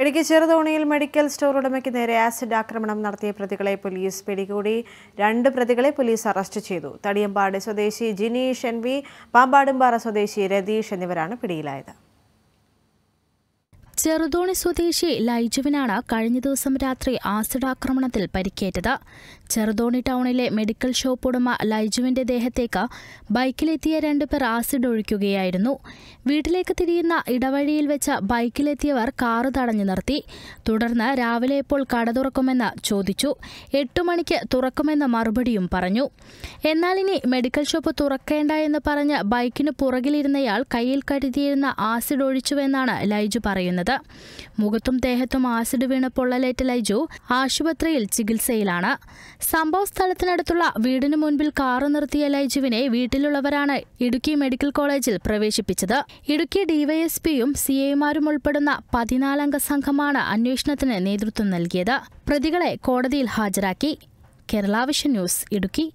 Idukki ചെറുതോണിയിൽ medical store ഉടമയ്ക്ക് നേരെ acid ആക്രമണം നടത്തിയ പ്രതികളെ പോലീസ് പിടികൂടി രണ്ട് പ്രതികളെ പോലീസ് അറസ്റ്റ് ചെയ്തു തടിയമ്പാട് സ്വദേശി ജിനീഷ് എൻ വി പാമ്പാടുംപാറ സ്വദേശി രതീഷ് എന്നിവരാണ് പിടിയിലായത് ചെറുതോണി സ്വദേശി ലൈജുവിനാണ് കഴിഞ്ഞ ദിവസം രാത്രി ആസിഡ് ആക്രമണത്തിൽ പരിക്കേറ്റത് ചെറുതോണി ടൗണിലെ മെഡിക്കൽ ഷോപ്പ് ഉടമ ലൈജുവിന്റെ ദേഹത്തേക്ക് ബൈക്കിലെത്തിയ രണ്ടുപേർ ആസിഡ് ഒഴിക്കുകയായിരുന്നു വീട്ടിലേക്ക് തിരിയുന്ന ഇടവഴിയിൽ വെച്ച് ബൈക്കിലെത്തിയവർ കാറ് തടഞ്ഞു നിർത്തി തുടർന്ന് രാവിലെ എപ്പോൾ കട തുറക്കുമെന്ന് ചോദിച്ചു എട്ടു മണിക്ക് തുറക്കുമെന്ന മറുപടിയും പറഞ്ഞു എന്നാൽ ഇനി മെഡിക്കൽ ഷോപ്പ് തുറക്കേണ്ട എന്ന് പറഞ്ഞ് ബൈക്കിന് പുറകിലിരുന്നയാൾ കയ്യിൽ കരുതിയിരുന്ന ആസിഡ് ഒഴിച്ചുവെന്നാണ് ലൈജു പറയുന്നത് മരിച്ചത് മുഖത്തും ദേഹത്തും ആസിഡ് വീണ് പൊള്ളലേറ്റ ലൈജു ആശുപത്രിയിൽ ചികിത്സയിലാണ് സംഭവ സ്ഥലത്തിനടുത്തുള്ള വീടിനു മുൻപിൽ കാറ് നിർത്തിയ ലൈജുവിനെ വീട്ടിലുള്ളവരാണ് ഇടുക്കി മെഡിക്കൽ കോളേജിൽ പ്രവേശിപ്പിച്ചത് ഇടുക്കി ഡിവൈഎസ്പിയും സി ഐമാരും ഉൾപ്പെടുന്ന പതിനാലംഗ സംഘമാണ് അന്വേഷണത്തിന് നേതൃത്വം നൽകിയത് പ്രതികളെ കോടതിയിൽ ഹാജരാക്കി കേരള ന്യൂസ് ഇടുക്കി